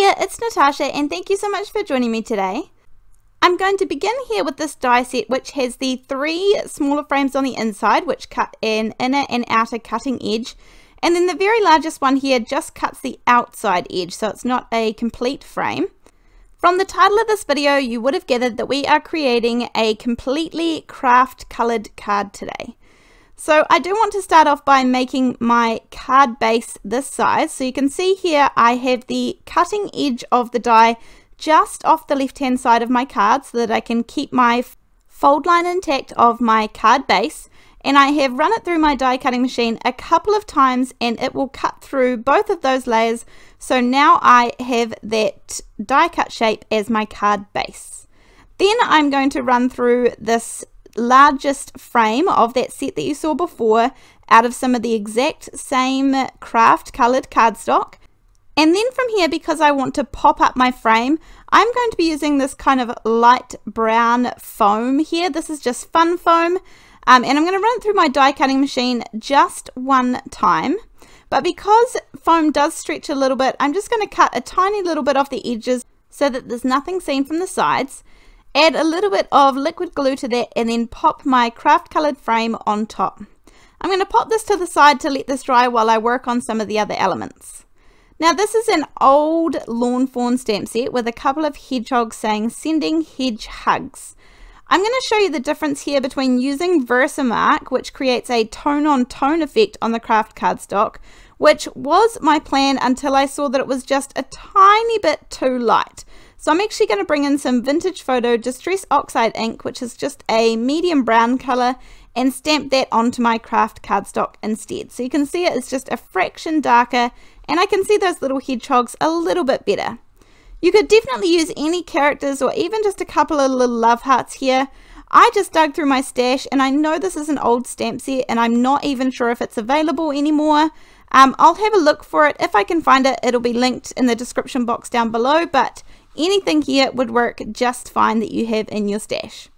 there, it's Natasha and thank you so much for joining me today. I'm going to begin here with this die set which has the three smaller frames on the inside which cut an inner and outer cutting edge and then the very largest one here just cuts the outside edge so it's not a complete frame. From the title of this video you would have gathered that we are creating a completely craft coloured card today. So I do want to start off by making my card base this size. So you can see here I have the cutting edge of the die just off the left hand side of my card so that I can keep my fold line intact of my card base and I have run it through my die cutting machine a couple of times and it will cut through both of those layers so now I have that die cut shape as my card base. Then I'm going to run through this largest frame of that set that you saw before out of some of the exact same craft coloured cardstock. And then from here, because I want to pop up my frame, I'm going to be using this kind of light brown foam here. This is just fun foam. Um, and I'm going to run it through my die cutting machine just one time. But because foam does stretch a little bit, I'm just going to cut a tiny little bit off the edges so that there's nothing seen from the sides. Add a little bit of liquid glue to that and then pop my craft coloured frame on top. I'm going to pop this to the side to let this dry while I work on some of the other elements. Now this is an old lawn fawn stamp set with a couple of hedgehogs saying sending hedge hugs. I'm going to show you the difference here between using Versamark, which creates a tone on tone effect on the craft cardstock, which was my plan until I saw that it was just a tiny bit too light. So I'm actually going to bring in some Vintage Photo Distress Oxide ink, which is just a medium brown colour, and stamp that onto my craft cardstock instead. So you can see it is just a fraction darker, and I can see those little hedgehogs a little bit better. You could definitely use any characters or even just a couple of little love hearts here. I just dug through my stash and I know this is an old stamp set and I'm not even sure if it's available anymore. Um, I'll have a look for it. If I can find it, it'll be linked in the description box down below, but Anything here would work just fine that you have in your stash.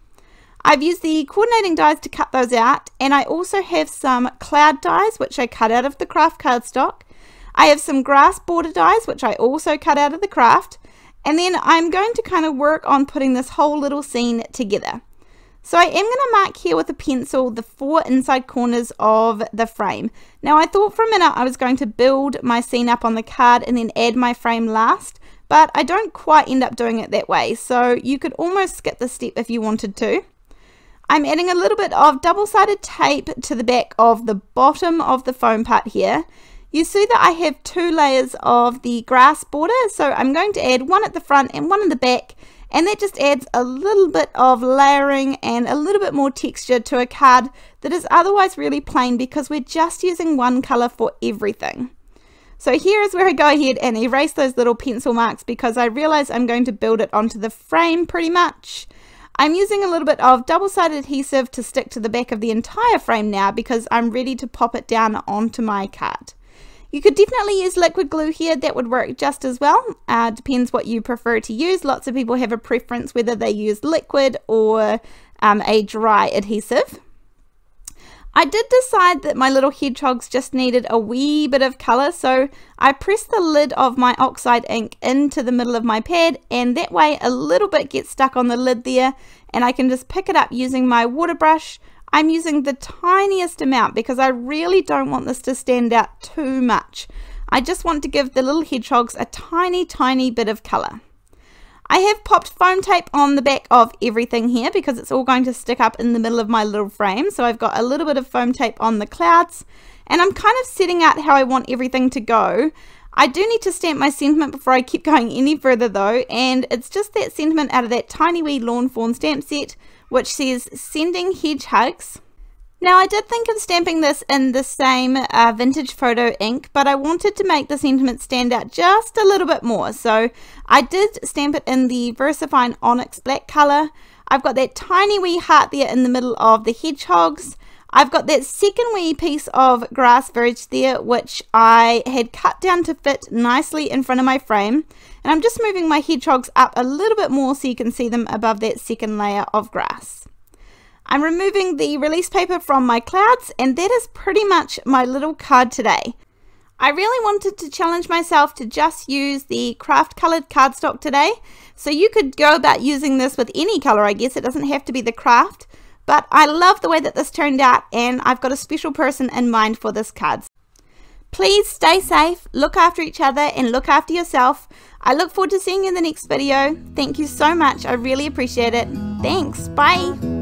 I've used the coordinating dies to cut those out and I also have some cloud dies which I cut out of the craft cardstock. I have some grass border dies which I also cut out of the craft and then I'm going to kind of work on putting this whole little scene together. So I am going to mark here with a pencil the four inside corners of the frame. Now I thought for a minute I was going to build my scene up on the card and then add my frame last, but I don't quite end up doing it that way, so you could almost skip the step if you wanted to. I'm adding a little bit of double-sided tape to the back of the bottom of the foam part here. You see that I have two layers of the grass border, so I'm going to add one at the front and one in the back, and that just adds a little bit of layering and a little bit more texture to a card that is otherwise really plain because we're just using one colour for everything. So here's where I go ahead and erase those little pencil marks because I realize I'm going to build it onto the frame pretty much. I'm using a little bit of double-sided adhesive to stick to the back of the entire frame now because I'm ready to pop it down onto my card. You could definitely use liquid glue here, that would work just as well. Uh, depends what you prefer to use. Lots of people have a preference whether they use liquid or um, a dry adhesive. I did decide that my little hedgehogs just needed a wee bit of colour, so I pressed the lid of my oxide ink into the middle of my pad, and that way a little bit gets stuck on the lid there, and I can just pick it up using my water brush. I'm using the tiniest amount because I really don't want this to stand out too much. I just want to give the little hedgehogs a tiny, tiny bit of colour. I have popped foam tape on the back of everything here because it's all going to stick up in the middle of my little frame. So I've got a little bit of foam tape on the clouds and I'm kind of setting out how I want everything to go. I do need to stamp my sentiment before I keep going any further though and it's just that sentiment out of that tiny wee lawn fawn stamp set which says sending hedgehogs now I did think of stamping this in the same uh, vintage photo ink, but I wanted to make the sentiment stand out just a little bit more. So I did stamp it in the VersaFine Onyx Black colour. I've got that tiny wee heart there in the middle of the hedgehogs. I've got that second wee piece of grass verge there, which I had cut down to fit nicely in front of my frame. And I'm just moving my hedgehogs up a little bit more so you can see them above that second layer of grass. I'm removing the release paper from my clouds and that is pretty much my little card today. I really wanted to challenge myself to just use the craft colored cardstock today. So you could go about using this with any color, I guess. It doesn't have to be the craft. But I love the way that this turned out and I've got a special person in mind for this card. Please stay safe, look after each other and look after yourself. I look forward to seeing you in the next video. Thank you so much. I really appreciate it. Thanks. Bye.